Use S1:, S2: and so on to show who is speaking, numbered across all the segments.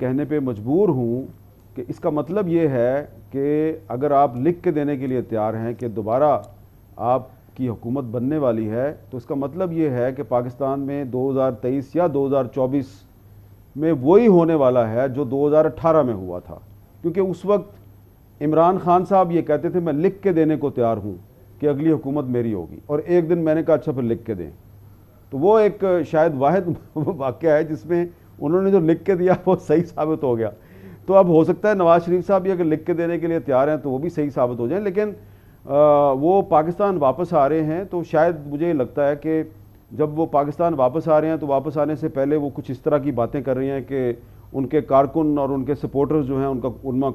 S1: कहने पे मजबूर हूँ कि इसका मतलब ये है कि अगर आप लिख के देने के लिए तैयार हैं कि दोबारा आपकी हुकूमत बनने वाली है तो इसका मतलब ये है कि पाकिस्तान में 2023 या 2024 में वही होने वाला है जो 2018 में हुआ था क्योंकि उस वक्त इमरान खान साहब ये कहते थे मैं लिख के देने को तैयार हूँ कि अगली हुकूमत मेरी होगी और एक दिन मैंने कहा अच्छा फिर लिख के दें तो वो एक शायद वाद वाक़ है जिसमें उन्होंने जो लिख के दिया वो सही साबित हो गया तो अब हो सकता है नवाज शरीफ साहब भी अगर लिख के देने के लिए तैयार हैं तो वो भी सही साबित हो जाए लेकिन आ, वो पाकिस्तान वापस आ रहे हैं तो शायद मुझे लगता है कि जब वो पाकिस्तान वापस आ रहे हैं तो वापस आने से पहले वो कुछ इस तरह की बातें कर रही हैं कि उनके कारकुन और उनके सपोर्टर्स जो हैं उनका उनमा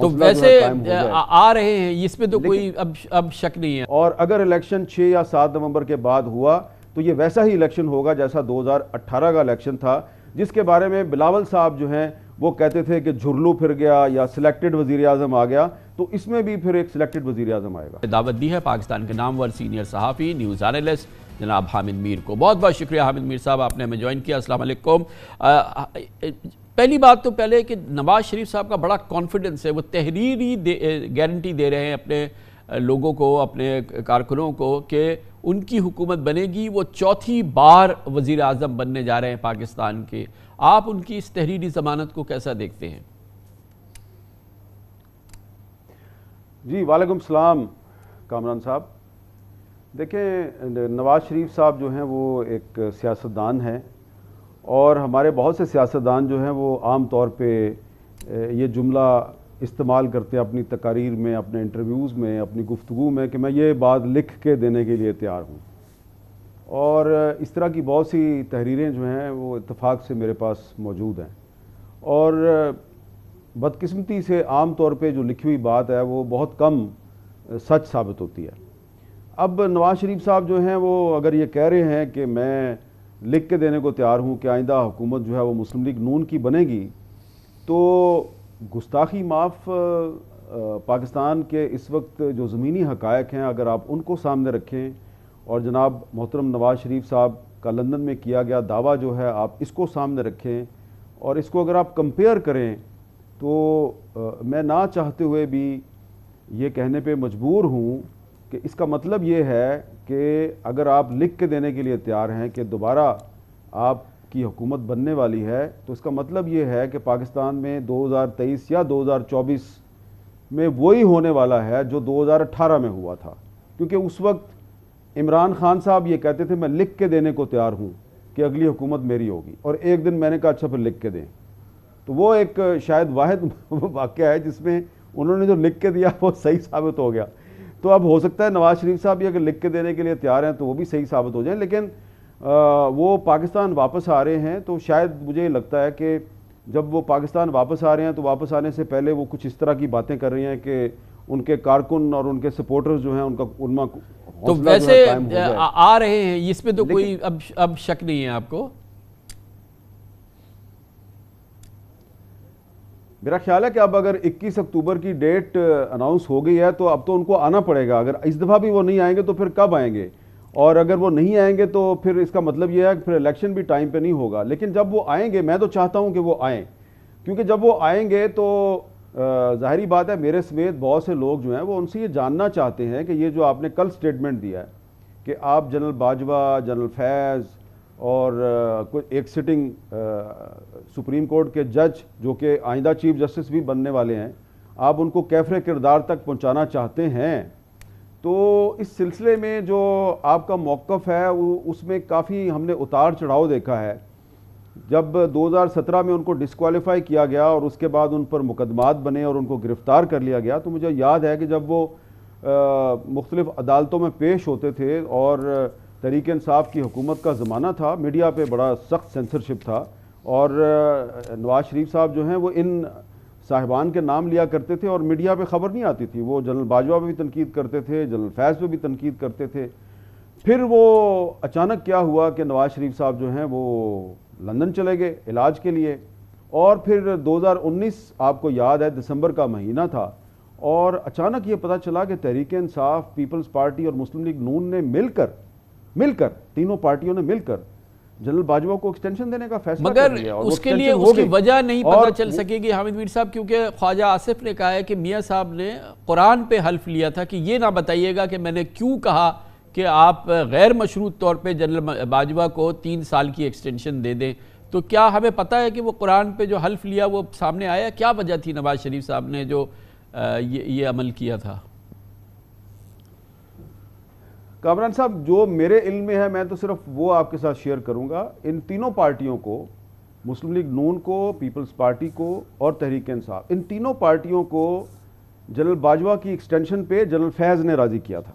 S1: तो वैसे आ,
S2: रहे हैं इसमें
S1: तो कोई अब अब शक नहीं है और अगर इलेक्शन 6 या 7 नवंबर के बाद हुआ तो ये वैसा ही इलेक्शन होगा जैसा 2018 का इलेक्शन था जिसके बारे में बिलावल साहब जो हैं वो कहते थे कि झुरलू फिर गया या सिलेक्टेड वजीर अजम आ गया तो इसमें भी फिर एक सिलेक्टेड
S2: वजीर आजम आएगा दावत दी है पाकिस्तान के नामवर सीनियर सहाफ़ी न्यूज़ एनलिस्ट जनाब हामिद मीर को बहुत बहुत शुक्रिया हामिद मीर साहब आपने हमें ज्वाइन किया असलम पहली बात तो पहले कि नवाज शरीफ साहब का बड़ा कॉन्फिडेंस है वो तहरीरी गारंटी दे रहे हैं अपने लोगों को अपने कारकुनों को कि उनकी हुकूमत बनेगी वो चौथी बार वज़ी अजम बनने जा रहे हैं पाकिस्तान के आप उनकी इस तहरीरी ज़मानत को कैसा देखते हैं
S1: जी वालेकुम सलाम कामरान साहब देखें नवाज़ शरीफ साहब जो हैं वो एक सियासतदान हैं और हमारे बहुत से सियासतदान जो हैं वो आम तौर पे ये जुमला इस्तेमाल करते हैं अपनी तकारीर में अपने इंटरव्यूज़ में अपनी गुफ्तु में कि मैं ये बात लिख के देने के लिए तैयार हूँ और इस तरह की बहुत सी तहरीरें जो हैं वो इतफ़ाक़ से मेरे पास मौजूद हैं और बदकस्मती से आम तौर पे जो लिखी हुई बात है वो बहुत कम सच साबित होती है अब नवाज़ शरीफ साहब जो हैं वो अगर ये कह रहे हैं कि मैं लिख के देने को तैयार हूँ कि आइंदा हुकूमत जो है वो मुस्लिम लीग नून की बनेगी तो गुस्ताखी माफ़ पाकिस्तान के इस वक्त जो ज़मीनी हकायक हैं अगर आप उनको सामने रखें और जनाब मोहतरम नवाज़ शरीफ साहब का लंदन में किया गया दावा जो है आप इसको सामने रखें और इसको अगर आप कंपेयर करें तो आ, मैं ना चाहते हुए भी ये कहने पे मजबूर हूँ कि इसका मतलब ये है कि अगर आप लिख के देने के लिए तैयार हैं कि दोबारा आप की हुकूमत बनने वाली है तो इसका मतलब ये है कि पाकिस्तान में 2023 या 2024 में वही होने वाला है जो 2018 में हुआ था क्योंकि उस वक्त इमरान खान साहब ये कहते थे मैं लिख के देने को तैयार हूँ कि अगली हुकूमत मेरी होगी और एक दिन मैंने कहा अच्छा फिर लिख के दें तो वो एक शायद वाद वाक़ है जिसमें उन्होंने जो लिख के दिया वो सही साबित हो गया तो अब हो सकता है नवाज शरीफ साहब भी अगर लिख के देने के लिए तैयार हैं तो वो भी सही साबित हो जाए लेकिन वो पाकिस्तान वापस आ रहे हैं तो शायद मुझे लगता है कि जब वो पाकिस्तान वापस आ रहे हैं तो वापस आने से पहले वो कुछ इस तरह की बातें कर रही हैं कि उनके कारकुन और उनके सपोर्टर्स जो हैं उनका उनमा तो वैसे आ,
S2: आ रहे हैं इसमें तो कोई अब अब शक नहीं है आपको
S1: मेरा ख्याल है कि अब अगर 21 अक्टूबर की डेट अनाउंस हो गई है तो अब तो उनको आना पड़ेगा अगर इस दफ़ा भी वो नहीं आएंगे तो फिर कब आएंगे और अगर वो नहीं आएंगे तो फिर इसका मतलब ये है कि फिर इलेक्शन भी टाइम पे नहीं होगा लेकिन जब वो आएंगे मैं तो चाहता हूँ कि वो आएँ क्योंकि जब वो आएंगे तो ज़ाहरी बात है मेरे समेत बहुत से लोग जो हैं वो उनसे ये जानना चाहते हैं कि ये जो आपने कल स्टेटमेंट दिया है कि आप जनरल बाजवा जनरल फैज़ और कुछ एक सिटिंग सुप्रीम कोर्ट के जज जो कि आइंदा चीफ जस्टिस भी बनने वाले हैं आप उनको कैफरे किरदार तक पहुंचाना चाहते हैं तो इस सिलसिले में जो आपका मौक़ है वो उसमें काफ़ी हमने उतार चढ़ाव देखा है जब 2017 में उनको डिसक्वालीफाई किया गया और उसके बाद उन पर मुकदमात बने और उनको गिरफ़्तार कर लिया गया तो मुझे याद है कि जब वो मुख्तलिफ़ अदालतों में पेश होते थे और तरीक इंसाफ की हुकूमत का ज़माना था मीडिया पे बड़ा सख्त सेंसरशिप था और नवाज़ शरीफ साहब जो हैं वो इन साहिबान के नाम लिया करते थे और मीडिया पे खबर नहीं आती थी वो जनरल बाजवा पे भी तनकीद करते थे जनरल फैज़ पे भी तनकीद करते थे फिर वो अचानक क्या हुआ कि नवाज शरीफ साहब जो हैं वो लंदन चले गए इलाज के लिए और फिर 2019 आपको याद है दिसंबर का महीना था और अचानक ये पता चला कि तहरीक इंसाफ पीपल्स पार्टी और मुस्लिम लीग नून ने मिलकर मिलकर तीनों पार्टियों ने मिलकर जनरल बाजवा को एक्सटेंशन देने का फैसला मगर कर उसके लिए उसकी वजह नहीं पता चल
S2: सकेगी हामिद मीर साहब क्योंकि ख्वाजा आसिफ ने कहा है कि मियाँ साहब ने कुरान पे हल्फ लिया था कि ये ना बताइएगा कि मैंने क्यों कहा कि आप गैर मशरूत तौर पे जनरल बाजवा को तीन साल की एक्सटेंशन दे दें तो क्या हमें पता है कि वो कुरान पर जो हल्फ लिया वो सामने आया क्या वजह थी नवाज शरीफ साहब ने जो ये ये अमल किया था
S1: कामरान साहब जो मेरे इल में है मैं तो सिर्फ वो आपके साथ शेयर करूंगा इन तीनों पार्टियों को मुस्लिम लीग नून को पीपल्स पार्टी को और तहरीक इंसाफ इन तीनों पार्टियों को जनरल बाजवा की एक्सटेंशन पे जनरल फैज़ ने राज़ी किया था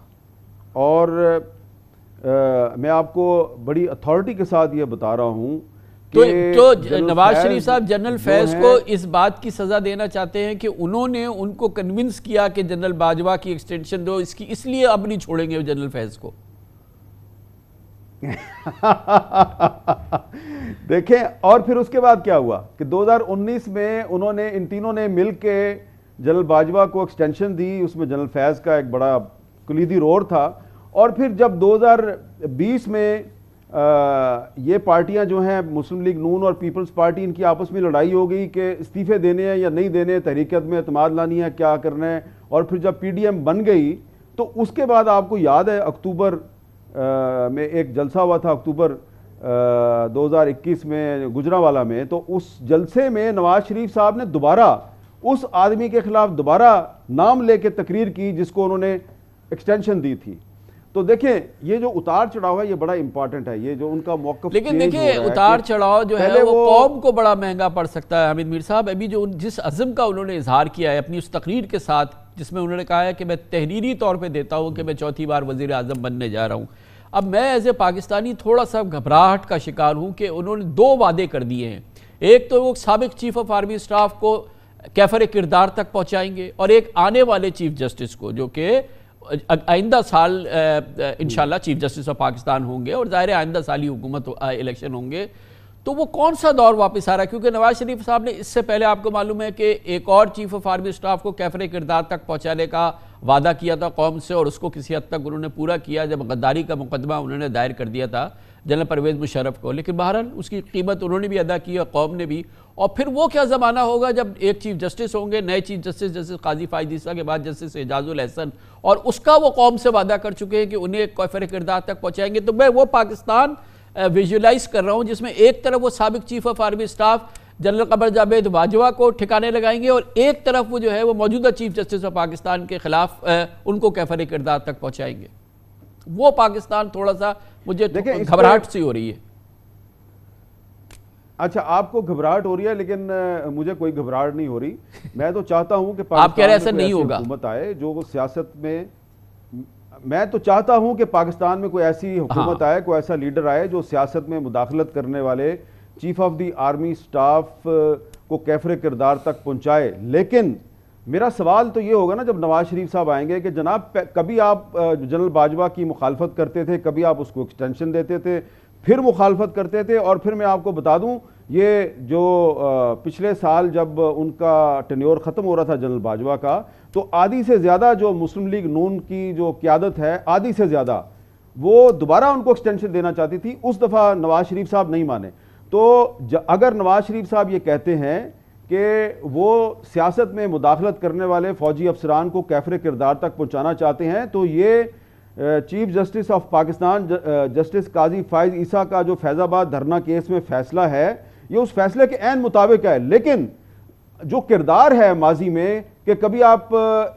S1: और आ, मैं आपको बड़ी अथॉरिटी के साथ ये बता रहा हूँ तो, तो नवाज शरीफ साहब
S2: जनरल फैज को इस बात की सजा देना चाहते हैं कि उन्होंने उनको कन्विंस किया कि जनरल बाजवा की एक्सटेंशन दो इसकी इसलिए अब नहीं छोड़ेंगे जनरल फैज को
S1: देखें और फिर उसके बाद क्या हुआ कि 2019 में उन्होंने इन तीनों ने मिल के जनरल बाजवा को एक्सटेंशन दी उसमें जनरल फैज का एक बड़ा कलीदी रोड था और फिर जब 2020 में ये पार्टियां जो हैं मुस्लिम लीग नून और पीपल्स पार्टी इनकी आपस में लड़ाई हो गई कि इस्तीफ़े देने हैं या नहीं देने तहरीकत में अतमाद लानी है क्या करना है और फिर जब पी डी एम बन गई तो उसके बाद आपको याद है अक्टूबर में एक जलसा हुआ था अक्टूबर दो हज़ार इक्कीस में गुजरावाला में तो उस जलसे में नवाज शरीफ साहब ने दोबारा उस आदमी के ख़िलाफ़ दोबारा नाम लेके तकरीर की जिसको उन्होंने एक्सटेंशन दी थी तो देखें ये जो उतार चढ़ाव है ये बड़ा इंपॉर्टेंट है ये जो उनका मौका लेकिन देखिए उतार चढ़ाव जो है वो,
S2: कौम को बड़ा महंगा पड़ सकता है हमिद मीर साहब अभी जो जिस अज़म का उन्होंने इजहार किया है अपनी उस तकरीर के साथ जिसमें उन्होंने कहा है कि मैं तहरीरी तौर पर देता हूँ कि मैं चौथी बार वजीर अजम बनने जा रहा हूँ अब मैं एज ए पाकिस्तानी थोड़ा सा घबराहट का शिकार हूँ कि उन्होंने दो वादे कर दिए हैं एक तो वो सबक चीफ ऑफ आर्मी स्टाफ को कैफर किरदार तक पहुँचाएंगे और एक आने वाले चीफ जस्टिस को जो कि आइंदा साल in chief justice of Pakistan होंगे और ज़ाहिर आइंदा साल ही हुकूमत इलेक्शन होंगे तो वो कौन सा दौर वापस आ रहा है क्योंकि नवाज शरीफ साहब ने इससे पहले आपको मालूम है कि एक और चीफ ऑफ आर्मी स्टाफ को कैफरे किरदार तक पहुंचाने का वादा किया था कौम से और उसको किसी हद तक उन्होंने पूरा किया जब गद्दारी का मुकदमा उन्होंने दायर कर दिया था जनरल परवेज मुशरफ को लेकिन बहरहाल उसकी कीमत उन्होंने भी अदा की और कौम ने भी और फिर वो क्या ज़माना होगा जब एक चीफ जस्टिस होंगे नए chief justice justice Qazi Faez Isa के बाद जस्टिस एजाजुल हसन और उसका वो कौम से वादा कर चुके हैं कि उन्हें एक कैफर किरदार तक पहुँचाएंगे तो मैं वो पाकिस्तान विजुलाइज कर रहा हूँ जिसमें एक तरफ वो सबक chief of army staff general Qamar Javed Bajwa को ठिकाने लगाएंगे और एक तरफ वो जो है वो मौजूदा चीफ जस्टिस ऑफ पाकिस्तान के खिलाफ उनको कैफर किरदार तक पहुँचाएंगे वो पाकिस्तान थोड़ा सा मुझे घबराहट सी हो रही है अच्छा आपको घबराहट हो रही है लेकिन मुझे
S1: कोई घबराहट नहीं हो रही मैं तो चाहता हूं कि आप कह रहे ऐसा नहीं होगा हुकूमत आए जो सियासत में मैं तो चाहता हूं कि पाकिस्तान में कोई ऐसी हाँ। हुकूमत हाँ। आए कोई ऐसा लीडर आए जो सियासत में मुदाखलत करने वाले chief of the army staff को कैफरे किरदार तक पहुंचाए लेकिन मेरा सवाल तो ये होगा ना जब नवाज शरीफ साहब आएंगे कि जनाब कभी आप जनरल बाजवा की मुखालफत करते थे कभी आप उसको एक्सटेंशन देते थे फिर मुखालफत करते थे और फिर मैं आपको बता दूं ये जो पिछले साल जब उनका टनोर ख़त्म हो रहा था जनरल बाजवा का तो आधी से ज़्यादा जो मुस्लिम लीग नून की जो क्यादत है आधी से ज़्यादा वो दोबारा उनको एक्सटेंशन देना चाहती थी उस दफ़ा नवाज शरीफ साहब नहीं माने तो अगर नवाज शरीफ साहब ये कहते हैं कि वो सियासत में मुदाखलत करने वाले फ़ौजी अफसरान को कैफरे किरदार तक पहुँचाना चाहते हैं तो ये chief justice of Pakistan justice Qazi Faez Isa का जो फैज़ाबाद धरना केस में फैसला है ये उस फैसले के एन मुताबिक है लेकिन जो किरदार है माजी में कि कभी आप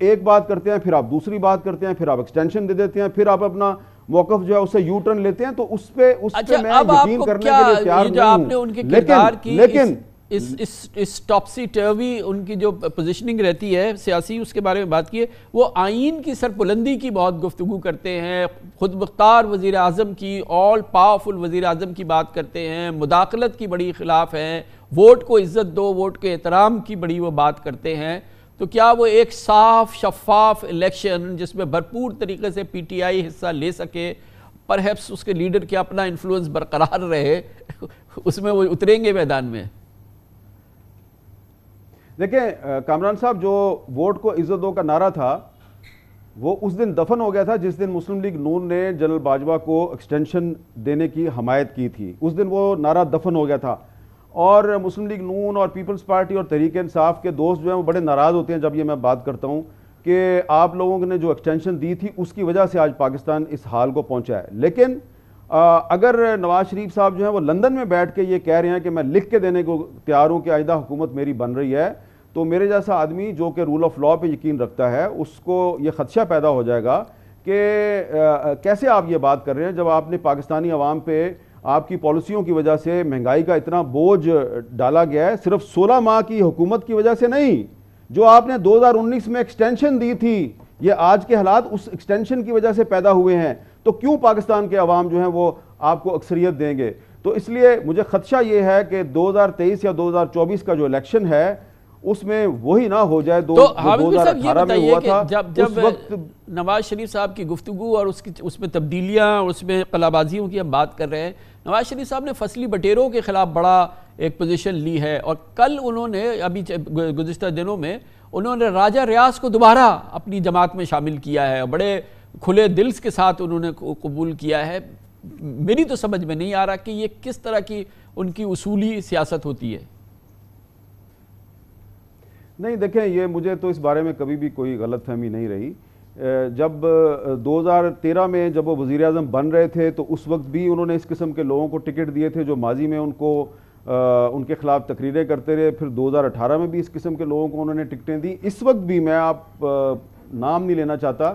S1: एक बात करते हैं फिर आप दूसरी बात करते हैं फिर आप एक्सटेंशन दे देते हैं फिर आप अपना मौकफ जो है उसे यू टर्न लेते हैं तो उस पर उस पर पे अच्छा, मैं यकीन करने के लिए तैयार नहीं हूं लेकिन लेकिन
S2: इस इस इस टॉपसी टर्वी उनकी जो पोजीशनिंग रहती है सियासी उसके बारे में बात की है वो आइन की सरबुलंदी की बहुत गुफ्तु करते हैं ख़ुद मुख्तार वजीर अजम की ऑल पावरफुल वज़ी अजम की बात करते हैं मुदाखलत की बड़ी खिलाफ हैं वोट को इज़्ज़त दो वोट के एहतराम की बड़ी वो बात करते हैं तो क्या वो एक साफ शफाफ इलेक्शन जिसमें भरपूर तरीके से पी टी आई हिस्सा ले सके पर उसके लीडर के अपना इन्फ्लुएंस बरकरार रहे उसमें वो उतरेंगे मैदान में
S1: देखें कामरान साहब जो वोट को इज्जत दो का नारा था वो उस दिन दफन हो गया था जिस दिन मुस्लिम लीग नून ने जनरल बाजवा को एक्सटेंशन देने की हमायत की थी उस दिन वो नारा दफन हो गया था और मुस्लिम लीग नून और पीपल्स पार्टी और तहरीक इंसाफ के दोस्त जो हैं वो बड़े नाराज़ होते हैं जब ये मैं बात करता हूँ कि आप लोगों ने जो एक्सटेंशन दी थी उसकी वजह से आज पाकिस्तान इस हाल को पहुँचा है लेकिन आ, अगर नवाज शरीफ साहब जो हैं वो लंदन में बैठ के ये कह रहे हैं कि मैं लिख के देने को तैयार हूँ कि आयदा हुकूमत मेरी बन रही है तो मेरे जैसा आदमी जो कि रूल ऑफ लॉ पे यकीन रखता है उसको ये खदशा पैदा हो जाएगा कि कैसे आप ये बात कर रहे हैं जब आपने पाकिस्तानी आवाम पे आपकी पॉलिसियों की वजह से महंगाई का इतना बोझ डाला गया है सिर्फ 16 माह की हुकूमत की वजह से नहीं जो आपने 2019 में एक्सटेंशन दी थी ये आज के हालात उस एक्सटेंशन की वजह से पैदा हुए हैं तो क्यों पाकिस्तान के अवाम जो हैं वो आपको अक्सरियत देंगे तो इसलिए मुझे खदशा ये है कि 2023 या 2024 का जो इलेक्शन है उसमें वही ना हो जाए दो, तो हजार अठारह में हुआ था जब जब वक्त
S2: नवाज शरीफ साहब की गुफ्तु और उसकी उसमें तब्दीलियाँ और उसमें कलाबाजियों की हम बात कर रहे हैं नवाज शरीफ साहब ने फसली बटेरों के खिलाफ बड़ा एक पोजीशन ली है और कल उन्होंने अभी गुजशत दिनों में उन्होंने राजा रियाज को दोबारा अपनी जमात में शामिल किया है बड़े खुले दिल के साथ उन्होंने कबूल किया है मेरी तो समझ में नहीं आ रहा कि ये किस तरह की उनकी उसूली सियासत होती है
S1: नहीं देखें ये मुझे तो इस बारे में कभी भी कोई गलतफहमी नहीं रही जब 2013 में जब वो वज़ी अजम बन रहे थे तो उस वक्त भी उन्होंने इस किस्म के लोगों को टिकट दिए थे जो माजी में उनको आ, उनके खिलाफ तकरीरें करते रहे फिर 2018 में भी इस किस्म के लोगों को उन्होंने टिकटें दी इस वक्त भी मैं आप आ, नाम नहीं लेना चाहता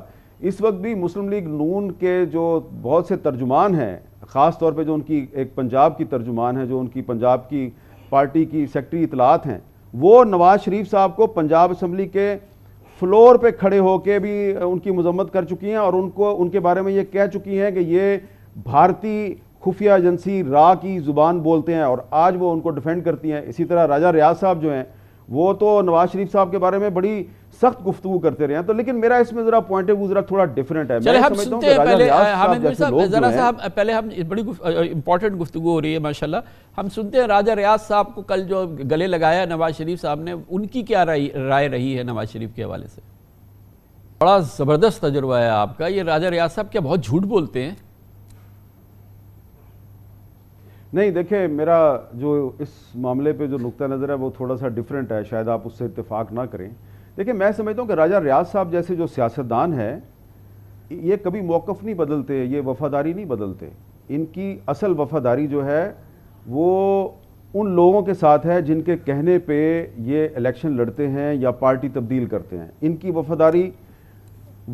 S1: इस वक्त भी मुस्लिम लीग नून के जो बहुत से तर्जुमान हैं ख़ास तौर पे जो उनकी एक पंजाब की तर्जुमान है जो उनकी पंजाब की पार्टी की सेक्रेटरी इतलात हैं वो नवाज़ शरीफ साहब को पंजाब असम्बली के फ्लोर पे खड़े होके भी उनकी मजम्मत कर चुकी हैं और उनको उनके बारे में ये कह चुकी हैं कि ये भारतीय खुफिया एजेंसी रा की ज़ुबान बोलते हैं और आज वो उनको डिफेंड करती हैं इसी तरह राजा रियाज साहब जो हैं वो तो नवाज़ शरीफ साहब के बारे में बड़ी सख्त गुफ्तु करते रहे तो लेकिन मेरा इसमें जरा पॉइंट है वो जरा थोड़ा डिफरेंट है चले हम सुनते हैं पहले हामिद मीर साहब जरा साहब
S2: पहले हम बड़ी इंपॉर्टेंट गुफ्तु हो रही है माशाल्लाह हम सुनते हैं राजा रियाज साहब को कल जो गले लगाया नवाज शरीफ साहब ने उनकी क्या राय रही है नवाज शरीफ के हवाले से बड़ा ज़बरदस्त तजुर्बा है आपका ये राजा रियाज साहब क्या बहुत झूठ बोलते हैं
S1: नहीं देखिए मेरा जो इस मामले पे जो नुक्ता नज़र है वो थोड़ा सा डिफरेंट है शायद आप उससे इतफाक़ ना करें देखिए मैं समझता हूँ कि राजा रियाज साहब जैसे जो सियासतदान हैं ये कभी मौक़ नहीं बदलते ये वफादारी नहीं बदलते इनकी असल वफादारी जो है वो उन लोगों के साथ है जिनके कहने पे ये इलेक्शन लड़ते हैं या पार्टी तब्दील करते हैं इनकी वफादारी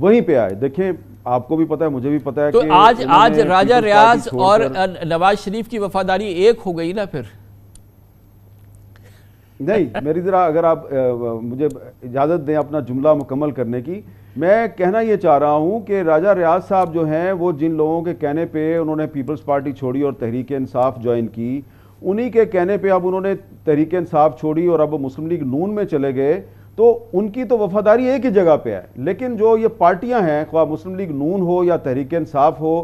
S1: वहीं पे आए देखें आपको भी पता है मुझे भी पता है तो कि आज आज राजा रियाज और
S2: नवाज शरीफ की वफादारी एक हो गई ना फिर
S1: नहीं मेरी ज़रा अगर आप आ, मुझे इजाज़त दें अपना जुमला मुकम्मल करने की मैं कहना ये चाह रहा हूँ कि राजा रियाज साहब जो हैं वो जिन लोगों के कहने पे उन्होंने पीपल्स पार्टी छोड़ी और तहरीक इंसाफ ज्वाइन की उन्हीं के कहने पे अब उन्होंने तहरीक इंसाफ छोड़ी और अब मुस्लिम लीग नून में चले गए तो उनकी तो वफादारी एक ही जगह पे है लेकिन जो ये पार्टियां हैं ख्वा मुस्लिम लीग नून हो या तहरीक इंसाफ हो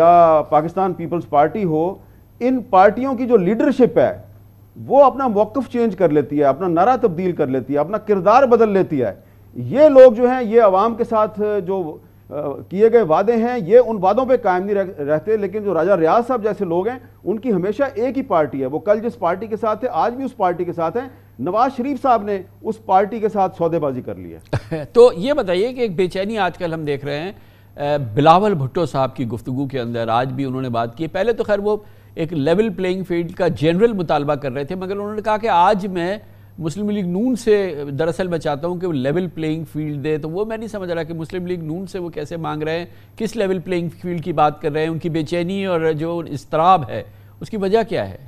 S1: या पाकिस्तान पीपल्स पार्टी हो इन पार्टियों की जो लीडरशिप है वो अपना मौकफ चेंज कर लेती है अपना नारा तब्दील कर लेती है अपना किरदार बदल लेती है ये लोग जो हैं ये आवाम के साथ जो किए गए वादे हैं ये उन वादों पे कायम नहीं रह, रहते लेकिन जो राजा रियाज साहब जैसे लोग हैं उनकी हमेशा एक ही पार्टी है वो कल जिस पार्टी के साथ थे आज भी उस पार्टी के साथ हैं नवाज शरीफ साहब ने उस पार्टी के साथ सौदेबाजी कर ली है
S2: तो ये बताइए कि एक बेचैनी आजकल हम देख रहे हैं बिलावल भुट्टो साहब की गुफ्तु के अंदर आज भी उन्होंने बात की पहले तो खैर वो एक लेवल प्लेइंग फील्ड का जनरल मुतालबा कर रहे थे मगर उन्होंने कहा कि आज मैं मुस्लिम लीग नून से दरअसल मैं चाहता हूँ कि वो लेवल प्लेइंग फील्ड दे तो वो मैं नहीं समझ रहा कि मुस्लिम लीग नून से वो कैसे मांग रहे हैं किस लेवल प्लेइंग फील्ड की बात कर रहे हैं उनकी बेचैनी और जो इसतराब है उसकी वजह क्या है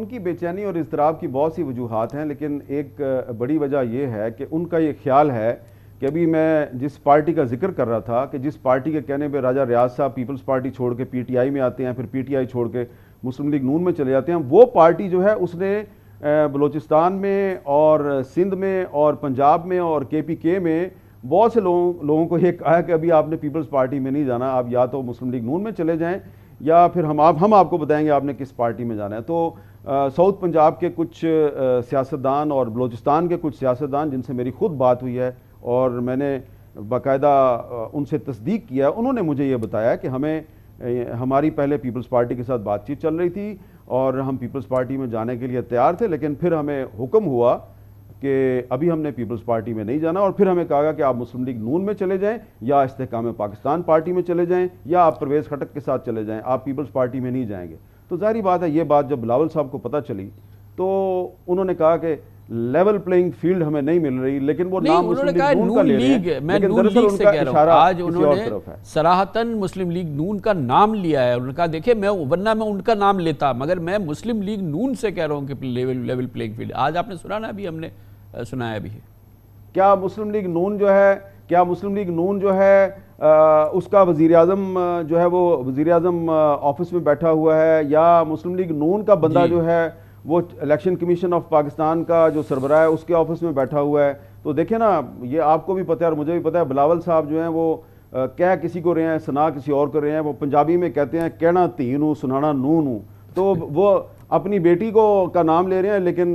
S2: उनकी
S1: बेचैनी और इसतराब की बहुत सी वजूहत हैं लेकिन एक बड़ी वजह यह है कि उनका ये ख्याल है कि अभी मैं जिस पार्टी का जिक्र कर रहा था कि जिस पार्टी के कहने पर राजा रियाज साहब पीपल्स पार्टी छोड़ के पी में आते हैं फिर पीटीआई छोड़ के मुस्लिम लीग नून में चले जाते हैं वो पार्टी जो है उसने बलूचिस्तान में और सिंध में और पंजाब में और के पी के में बहुत से लोगों लोगों को ये कहा कि अभी आपने पीपल्स पार्टी में नहीं जाना आप या तो मुस्लिम लीग नून में चले जाएँ या फिर हम आप हम आपको बताएंगे आपने किस पार्टी में जाना है तो साउथ पंजाब के कुछ सियासतदान और बलूचिस्तान के कुछ सियासतदान जिनसे मेरी खुद बात हुई है और मैंने बाकायदा उनसे तस्दीक किया उन्होंने मुझे ये बताया कि हमें हमारी पहले पीपल्स पार्टी के साथ बातचीत चल रही थी और हम पीपल्स पार्टी में जाने के लिए तैयार थे लेकिन फिर हमें हुक्म हुआ कि अभी हमने पीपल्स पार्टी में नहीं जाना और फिर हमें कहा गया कि आप मुस्लिम लीग नून में चले जाएं या इस्तेकाम पाकिस्तान पार्टी में चले जाएं या आप प्रवेश खटक के साथ चले जाएं आप पीपल्स पार्टी में नहीं जाएंगे तो जाहिर बात है ये बात जब बिलावल साहब को पता चली तो उन्होंने कहा कि लेवल प्लेइंग फील्ड हमें नहीं मिल रही लेकिन वो नाम उन्होंने नून लीग मैं नून लीग से कह रहा हूँ आज उन्होंने
S2: सराहतन मुस्लिम लीग नून का नाम लिया है उनका देखिए मैं वरना मैं उनका नाम लेता मगर मैं मुस्लिम लीग नून से कह रहा हूँ कि लेवल लेवल प्लेइंग फील्ड आज आपने सुना ना अभी हमने सुनाया अभी
S1: क्या मुस्लिम लीग नून जो है क्या मुस्लिम लीग नून जो है आ, उसका वजीर अजम जो है वो वजीर अजम ऑफिस में बैठा हुआ है या मुस्लिम लीग नून का बंदा जो है वो इलेक्शन कमीशन ऑफ पाकिस्तान का जो सरबरा है उसके ऑफिस में बैठा हुआ है तो देखें ना ये आपको भी पता है और मुझे भी पता है बिलावल साहब जो हैं वो कह किसी को रहे हैं सुना किसी और को रहे हैं वो पंजाबी में कहते हैं कहना तीन हूँ सुनाना नून हूँ तो वो अपनी बेटी को का नाम ले रहे हैं लेकिन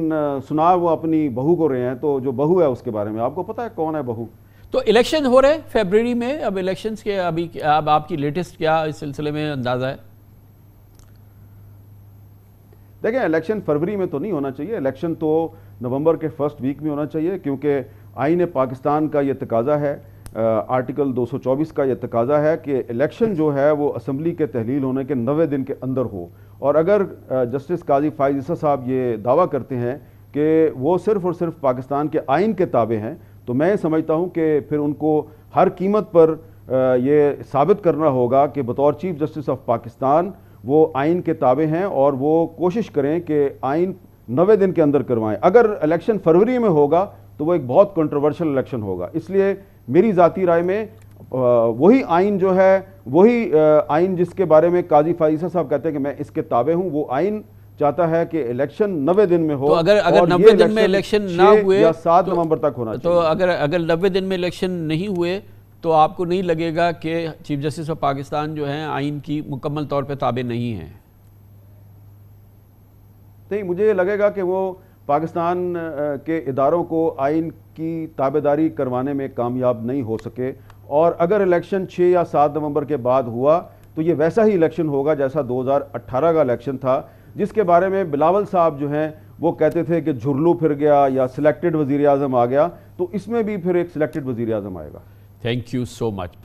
S1: सुना वो अपनी बहू को रहे हैं तो जो बहू है उसके बारे में आपको पता है कौन है
S2: बहू तो इलेक्शन हो रहे हैं फेबररी में अब इलेक्शंस के अभी अब आपकी लेटेस्ट क्या इस सिलसिले में अंदाज़ा है
S1: देखें इलेक्शन फरवरी में तो नहीं होना चाहिए इलेक्शन तो नवंबर के फर्स्ट वीक में होना चाहिए क्योंकि आइन पाकिस्तान का यह तकाजा है आर्टिकल 224 का यह तकाजा है कि इलेक्शन जो है वो असम्बली के तहलील होने के नवे दिन के अंदर हो और अगर जस्टिस काजी फायजा साहब ये दावा करते हैं कि वो सिर्फ और सिर्फ पाकिस्तान के आइन के ताबे हैं तो मैं समझता हूँ कि फिर उनको हर कीमत पर ये साबित करना होगा कि बतौर चीफ जस्टिस ऑफ पाकिस्तान वो आइन के ताबे हैं और वो कोशिश करें कि आइन नवे दिन के अंदर करवाएं अगर इलेक्शन फरवरी में होगा तो वो एक बहुत कंट्रोवर्शियल इलेक्शन होगा इसलिए मेरी ज़ाती राय में वही आइन जो है वही आइन जिसके बारे में काजी फाइसा साहब कहते हैं कि मैं इसके ताबे हूँ वो आइन चाहता है कि इलेक्शन नब्बे दिन में हो तो अगर अगर नब्बे दिन में इलेक्शन ना हुए या सात तो, नवंबर तक होना तो
S2: अगर अगर नब्बे दिन में इलेक्शन नहीं हुए तो आपको नहीं लगेगा कि चीफ जस्टिस ऑफ पाकिस्तान जो है आइन की मुकम्मल तौर पर ताबे नहीं है नहीं मुझे
S1: ये लगेगा कि वो पाकिस्तान के इदारों को आइन की ताबेदारी करवाने में कामयाब नहीं हो सके और अगर इलेक्शन 6 या 7 नवंबर के बाद हुआ तो ये वैसा ही इलेक्शन होगा जैसा 2018 का इलेक्शन था जिसके बारे में बिलावल साहब जो हैं वो कहते थे कि झुरलू फिर गया या सिलेक्टेड वज़ी आ गया तो इसमें भी फिर एक सिलेक्टेड वज़ी अजम आएगा
S2: Thank you so much.